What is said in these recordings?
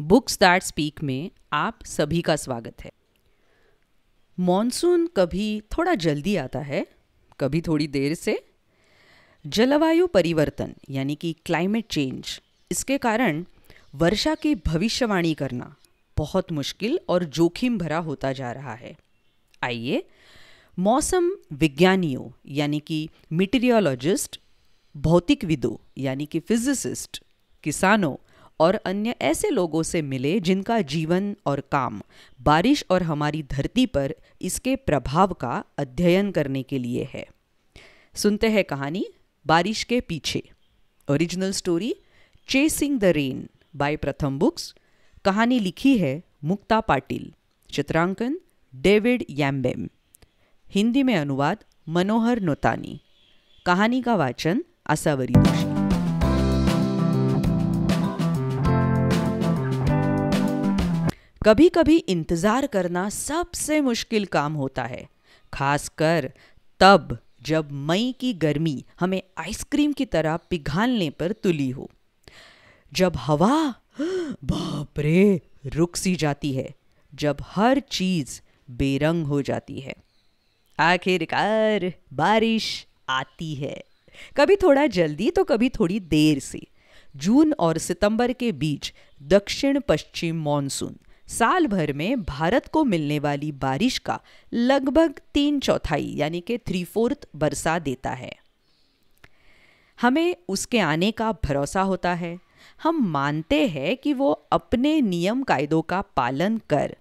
books that speak में आप सभी का स्वागत है मॉनसून कभी थोड़ा जल्दी आता है कभी थोड़ी देर से जलवायु परिवर्तन यानी कि क्लाइमेट चेंज इसके कारण वर्षा की भविष्यवाणी करना बहुत मुश्किल और जोखिम भरा होता जा रहा है आइए मौसम विज्ञानियों यानी कि मिटेरियोलॉजिस्ट भौतिकविदों यानी कि फिजिसिस्ट किसानों और अन्य ऐसे लोगों से मिले जिनका जीवन और काम बारिश और हमारी धरती पर इसके प्रभाव का अध्ययन करने के लिए है सुनते हैं कहानी बारिश के पीछे original story chasing the rain by Pratham books कहानी लिखी है मुक्ता पाटिल चित्रांकन डेविड याम्बेम हिंदी में अनुवाद मनोहर नोतानी कहानी का वाचन आसावरी दोषी कभी कभी इंतज़ार करना सबसे मुश्किल काम होता है खासकर तब जब मई की गर्मी हमें आइसक्रीम की तरह पिघालने पर तुली हो जब हवा बाप रे रुक सी जाती है जब हर चीज़ बेरंग हो जाती है आखिरकार बारिश आती है कभी थोड़ा जल्दी तो कभी थोड़ी देर से जून और सितंबर के बीच दक्षिण पश्चिम मानसून साल भर में भारत को मिलने वाली बारिश का लगभग तीन चौथाई यानी कि थ्री फोर्थ बरसा देता है हमें उसके आने का भरोसा होता है हम मानते हैं कि वो अपने नियम कायदों का पालन कर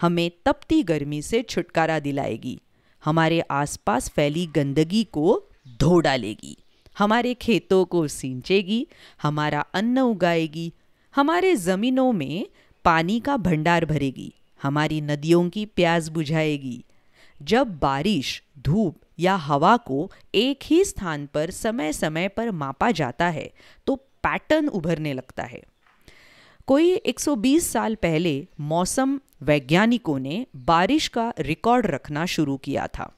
हमें तपती गर्मी से छुटकारा दिलाएगी हमारे आसपास फैली गंदगी को धो डालेगी हमारे खेतों को सींचेगी हमारा अन्न उगाएगी हमारे ज़मीनों में पानी का भंडार भरेगी हमारी नदियों की प्यास बुझाएगी जब बारिश धूप या हवा को एक ही स्थान पर समय समय पर मापा जाता है तो पैटर्न उभरने लगता है कोई 120 साल पहले मौसम वैज्ञानिकों ने बारिश का रिकॉर्ड रखना शुरू किया था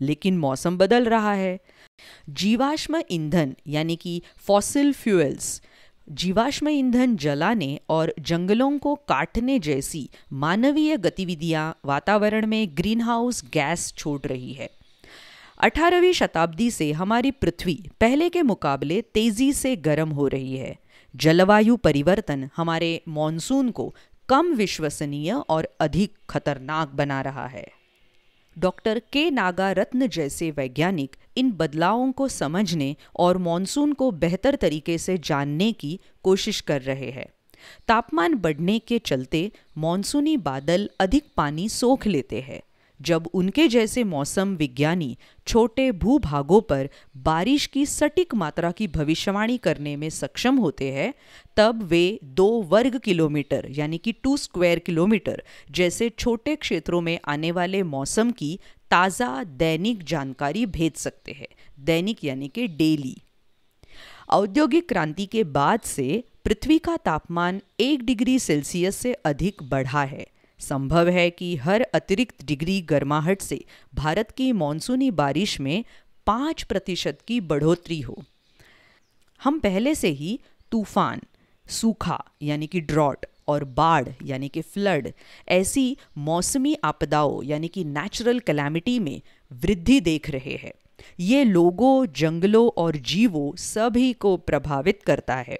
लेकिन मौसम बदल रहा है जीवाश्म ईंधन यानी कि फॉसिल फ्यूल्स जीवाश्म ईंधन जलाने और जंगलों को काटने जैसी मानवीय गतिविधियां वातावरण में ग्रीन हाउस गैस छोड़ रही है 18वीं शताब्दी से हमारी पृथ्वी पहले के मुकाबले तेजी से गर्म हो रही है जलवायु परिवर्तन हमारे मॉनसून को कम विश्वसनीय और अधिक खतरनाक बना रहा है डॉक्टर के नागा रत्न जैसे वैज्ञानिक इन बदलावों को समझने और मानसून को बेहतर तरीके से जानने की कोशिश कर रहे हैं तापमान बढ़ने के चलते मानसूनी बादल अधिक पानी सोख लेते हैं जब उनके जैसे मौसम विज्ञानी छोटे भूभागों पर बारिश की सटीक मात्रा की भविष्यवाणी करने में सक्षम होते हैं तब वे दो वर्ग किलोमीटर यानी कि टू स्क्वायर किलोमीटर जैसे छोटे क्षेत्रों में आने वाले मौसम की ताज़ा दैनिक जानकारी भेज सकते हैं दैनिक यानी कि डेली औद्योगिक क्रांति के बाद से पृथ्वी का तापमान एक डिग्री सेल्सियस से अधिक बढ़ा है संभव है कि हर अतिरिक्त डिग्री गर्माहट से भारत की मानसूनी बारिश में पाँच प्रतिशत की बढ़ोतरी हो हम पहले से ही तूफान सूखा यानी कि ड्रॉट और बाढ़ यानी कि फ्लड ऐसी मौसमी आपदाओं यानी कि नेचुरल कैलामिटी में वृद्धि देख रहे हैं ये लोगों जंगलों और जीवों सभी को प्रभावित करता है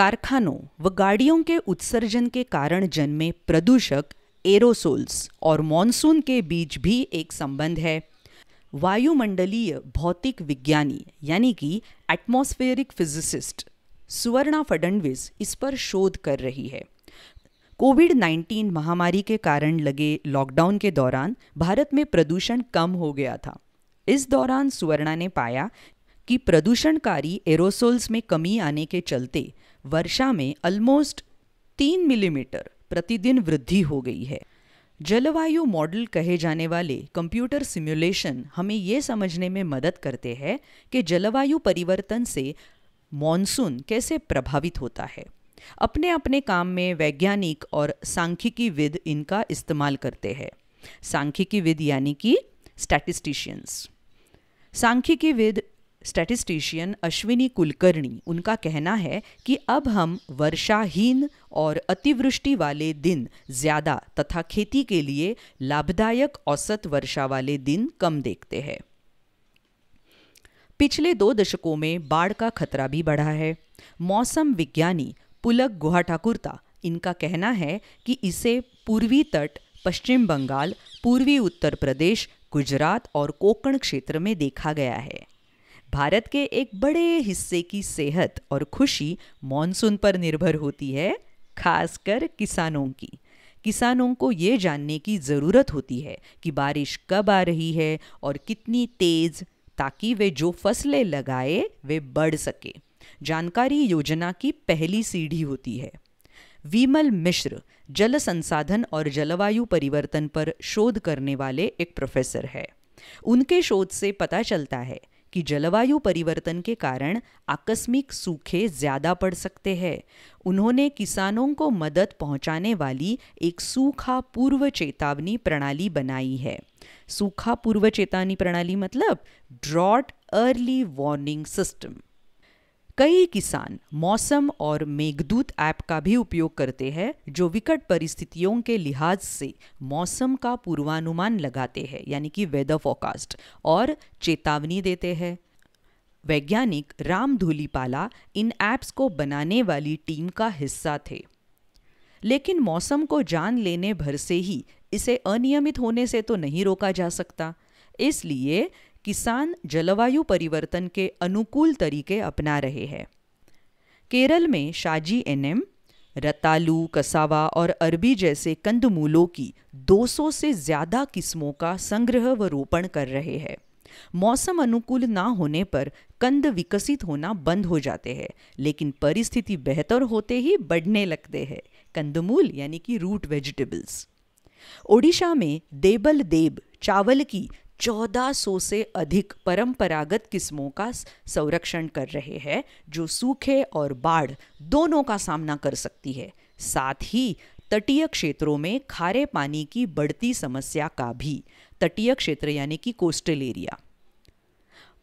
कारखानों व गाड़ियों के उत्सर्जन के कारण जन्मे प्रदूषक एरोसोल्स और मॉनसून के बीच भी एक संबंध है वायुमंडलीय भौतिक विज्ञानी यानी कि एटमॉस्फेरिक फिजिसिस्ट सुवर्णा फडणवीस इस पर शोध कर रही है कोविड 19 महामारी के कारण लगे लॉकडाउन के दौरान भारत में प्रदूषण कम हो गया था इस दौरान सुवर्णा ने पाया कि प्रदूषणकारी एरोसोल्स में कमी आने के चलते वर्षा में ऑलमोस्ट तीन मिलीमीटर प्रतिदिन वृद्धि हो गई है जलवायु मॉडल कहे जाने वाले कंप्यूटर सिमुलेशन हमें ये समझने में मदद करते हैं कि जलवायु परिवर्तन से मॉनसून कैसे प्रभावित होता है अपने अपने काम में वैज्ञानिक और सांख्यिकी विद इनका इस्तेमाल करते हैं सांख्यिकी विद यानी कि स्टैटिस्टिशियंस सांख्यिकी विद स्टैटिस्टिशियन अश्विनी कुलकर्णी उनका कहना है कि अब हम वर्षाहीन और अतिवृष्टि वाले दिन ज़्यादा तथा खेती के लिए लाभदायक औसत वर्षा वाले दिन कम देखते हैं पिछले दो दशकों में बाढ़ का खतरा भी बढ़ा है मौसम विज्ञानी पुलक गुहा ठाकुरता इनका कहना है कि इसे पूर्वी तट पश्चिम बंगाल पूर्वी उत्तर प्रदेश गुजरात और कोकण क्षेत्र में देखा गया है भारत के एक बड़े हिस्से की सेहत और खुशी मानसून पर निर्भर होती है खासकर किसानों की किसानों को ये जानने की ज़रूरत होती है कि बारिश कब आ रही है और कितनी तेज़ ताकि वे जो फसलें लगाए वे बढ़ सके जानकारी योजना की पहली सीढ़ी होती है विमल मिश्र जल संसाधन और जलवायु परिवर्तन पर शोध करने वाले एक प्रोफेसर है उनके शोध से पता चलता है कि जलवायु परिवर्तन के कारण आकस्मिक सूखे ज़्यादा पड़ सकते हैं उन्होंने किसानों को मदद पहुंचाने वाली एक सूखा पूर्व चेतावनी प्रणाली बनाई है सूखा पूर्व चेतावनी प्रणाली मतलब ड्रॉट अर्ली वार्निंग सिस्टम कई किसान मौसम और मेघदूत ऐप का भी उपयोग करते हैं जो विकट परिस्थितियों के लिहाज से मौसम का पूर्वानुमान लगाते हैं यानी कि वेदर फोकास्ट और चेतावनी देते हैं वैज्ञानिक राम धूलीपाला इन ऐप्स को बनाने वाली टीम का हिस्सा थे लेकिन मौसम को जान लेने भर से ही इसे अनियमित होने से तो नहीं रोका जा सकता इसलिए किसान जलवायु परिवर्तन के अनुकूल तरीके अपना रहे हैं केरल में शाजी एनएम रतालू कसावा और अरबी जैसे कंदमूलों की 200 से ज़्यादा किस्मों का संग्रह व रोपण कर रहे हैं मौसम अनुकूल ना होने पर कंद विकसित होना बंद हो जाते हैं लेकिन परिस्थिति बेहतर होते ही बढ़ने लगते हैं कंदमूल यानी कि रूट वेजिटेबल्स ओडिशा में देबल देब चावल की 1400 से अधिक परंपरागत किस्मों का संरक्षण कर रहे हैं जो सूखे और बाढ़ दोनों का सामना कर सकती है साथ ही तटीय क्षेत्रों में खारे पानी की बढ़ती समस्या का भी तटीय क्षेत्र यानी कि कोस्टल एरिया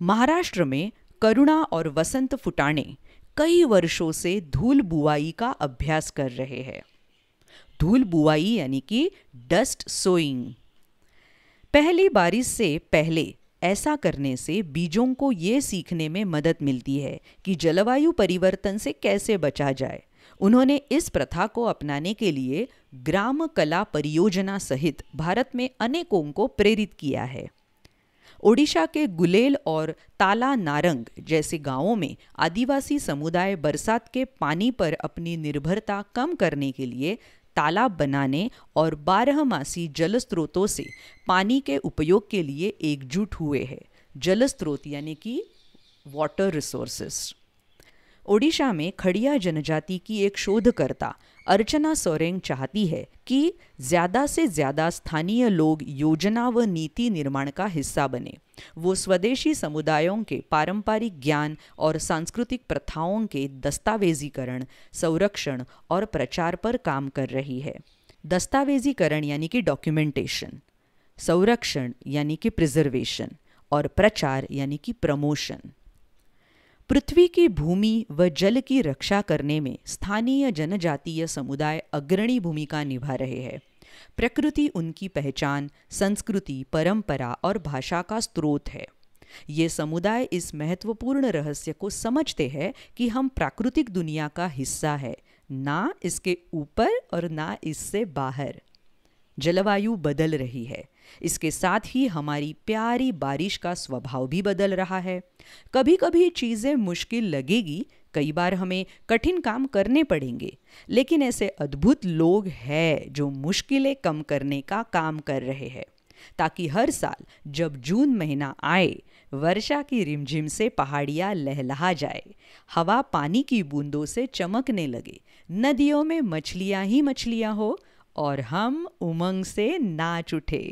महाराष्ट्र में करुणा और वसंत फुटाणे कई वर्षों से धूल बुआई का अभ्यास कर रहे हैं धूल बुआई यानी कि डस्ट सोइंग पहली बारिश से पहले ऐसा करने से बीजों को ये सीखने में मदद मिलती है कि जलवायु परिवर्तन से कैसे बचा जाए उन्होंने इस प्रथा को अपनाने के लिए ग्राम कला परियोजना सहित भारत में अनेकों को प्रेरित किया है ओडिशा के गुलेल और ताला नारंग जैसे गांवों में आदिवासी समुदाय बरसात के पानी पर अपनी निर्भरता कम करने के लिए तालाब बनाने और बारहमासी जल स्रोतों से पानी के उपयोग के लिए एकजुट हुए हैं जल स्रोत यानी कि वाटर रिसोर्सेस ओडिशा में खड़िया जनजाति की एक शोधकर्ता अर्चना सोरेंग चाहती है कि ज़्यादा से ज़्यादा स्थानीय लोग योजना व नीति निर्माण का हिस्सा बने वो स्वदेशी समुदायों के पारंपरिक ज्ञान और सांस्कृतिक प्रथाओं के दस्तावेजीकरण संरक्षण और प्रचार पर काम कर रही है दस्तावेजीकरण यानी कि डॉक्यूमेंटेशन संरक्षण यानी कि प्रिजर्वेशन और प्रचार यानी कि प्रमोशन पृथ्वी की भूमि व जल की रक्षा करने में स्थानीय जनजातीय समुदाय अग्रणी भूमिका निभा रहे हैं प्रकृति उनकी पहचान संस्कृति परंपरा और भाषा का स्रोत है ये समुदाय इस महत्वपूर्ण रहस्य को समझते हैं कि हम प्राकृतिक दुनिया का हिस्सा है ना इसके ऊपर और ना इससे बाहर जलवायु बदल रही है इसके साथ ही हमारी प्यारी बारिश का स्वभाव भी बदल रहा है कभी कभी चीज़ें मुश्किल लगेगी कई बार हमें कठिन काम करने पड़ेंगे लेकिन ऐसे अद्भुत लोग हैं जो मुश्किलें कम करने का काम कर रहे हैं ताकि हर साल जब जून महीना आए वर्षा की रिमझिम से पहाड़ियाँ लहलहा जाए हवा पानी की बूंदों से चमकने लगे नदियों में मछलियाँ ही मछलियाँ हो और हम उमंग से नाच उठे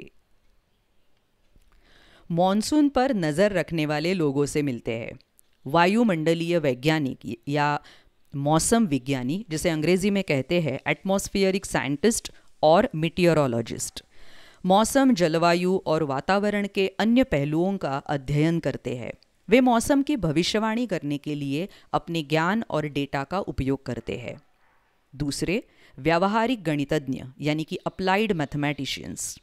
मॉनसून पर नज़र रखने वाले लोगों से मिलते हैं वायुमंडलीय वैज्ञानिक या मौसम विज्ञानी जिसे अंग्रेजी में कहते हैं एटमोस्फियरिक साइंटिस्ट और मिटियोरोलॉजिस्ट मौसम जलवायु और वातावरण के अन्य पहलुओं का अध्ययन करते हैं वे मौसम की भविष्यवाणी करने के लिए अपने ज्ञान और डेटा का उपयोग करते हैं दूसरे व्यावहारिक गणितज्ञ यानी कि अप्लाइड मैथमेटिशियंस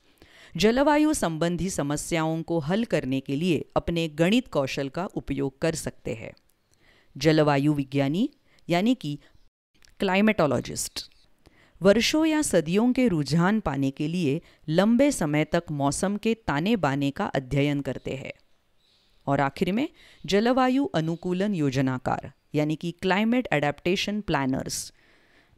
जलवायु संबंधी समस्याओं को हल करने के लिए अपने गणित कौशल का उपयोग कर सकते हैं जलवायु विज्ञानी यानी कि क्लाइमेटोलॉजिस्ट वर्षों या सदियों के रुझान पाने के लिए लंबे समय तक मौसम के ताने बाने का अध्ययन करते हैं और आखिर में जलवायु अनुकूलन योजनाकार यानी कि क्लाइमेट एडेप्टेशन प्लानर्स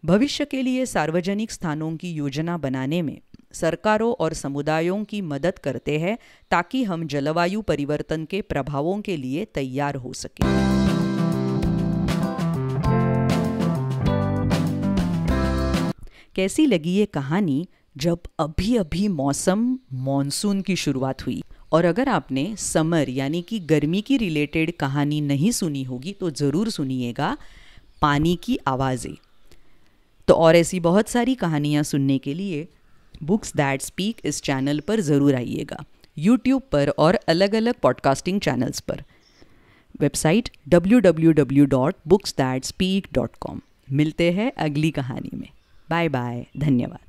भविष्य के लिए सार्वजनिक स्थानों की योजना बनाने में सरकारों और समुदायों की मदद करते हैं ताकि हम जलवायु परिवर्तन के प्रभावों के लिए तैयार हो सकें कैसी लगी ये कहानी जब अभी अभी मौसम मॉनसून की शुरुआत हुई और अगर आपने समर यानी कि गर्मी की रिलेटेड कहानी नहीं सुनी होगी तो ज़रूर सुनिएगा पानी की आवाज़ें तो और ऐसी बहुत सारी कहानियाँ सुनने के लिए बुक्स दैट स्पीक इस चैनल पर ज़रूर आइएगा यूट्यूब पर और अलग अलग पॉडकास्टिंग चैनल्स पर वेबसाइट www.booksthatspeak.com मिलते हैं अगली कहानी में बाय बाय धन्यवाद